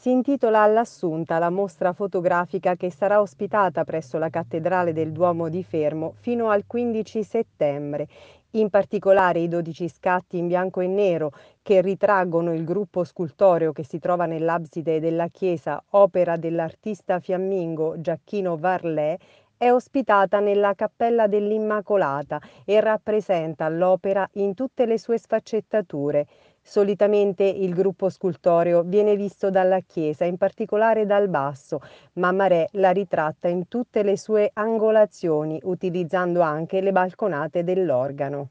si intitola all'Assunta la mostra fotografica che sarà ospitata presso la Cattedrale del Duomo di Fermo fino al 15 settembre. In particolare i 12 scatti in bianco e nero che ritraggono il gruppo scultoreo che si trova nell'abside della chiesa, opera dell'artista fiammingo Giacchino Varlè, è ospitata nella Cappella dell'Immacolata e rappresenta l'opera in tutte le sue sfaccettature. Solitamente il gruppo scultoreo viene visto dalla Chiesa, in particolare dal basso, ma Marè la ritratta in tutte le sue angolazioni, utilizzando anche le balconate dell'organo.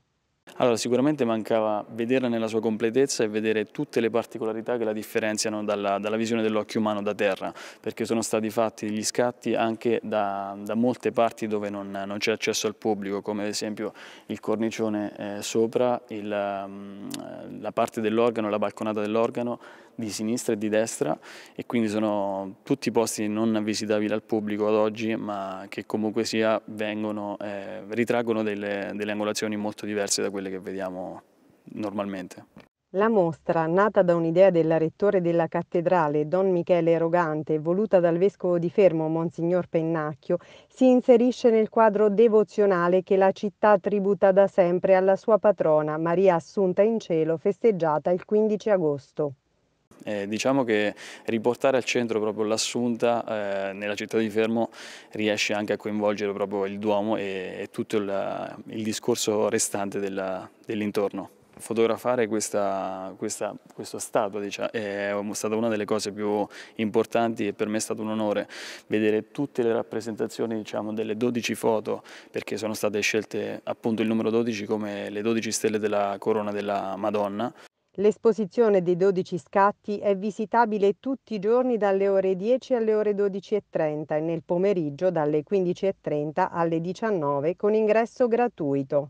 Allora, sicuramente mancava vederla nella sua completezza e vedere tutte le particolarità che la differenziano dalla, dalla visione dell'occhio umano da terra, perché sono stati fatti gli scatti anche da, da molte parti dove non, non c'è accesso al pubblico, come ad esempio il cornicione eh, sopra, il, mm, la parte dell'organo, la balconata dell'organo di sinistra e di destra e quindi sono tutti posti non visitabili al pubblico ad oggi ma che comunque sia vengono, eh, ritraggono delle, delle angolazioni molto diverse da quelle che vediamo normalmente. La mostra, nata da un'idea del rettore della cattedrale Don Michele Rogante voluta dal vescovo di Fermo Monsignor Pennacchio, si inserisce nel quadro devozionale che la città tributa da sempre alla sua patrona Maria Assunta in Cielo, festeggiata il 15 agosto. Eh, diciamo che riportare al centro proprio l'assunta eh, nella città di Fermo riesce anche a coinvolgere proprio il Duomo e, e tutto il, il, discorso restante dell'intorno. Dell fotografare questa, questa, questa statua diciamo, è stata una delle cose più importanti e per me è stato un onore vedere tutte le rappresentazioni diciamo, delle 12 foto perché sono state scelte appunto il numero 12 come le 12 stelle della corona della Madonna. L'esposizione dei 12 scatti è visitabile tutti i giorni dalle ore 10 alle ore 12.30 e nel pomeriggio dalle 15.30 alle 19 con ingresso gratuito.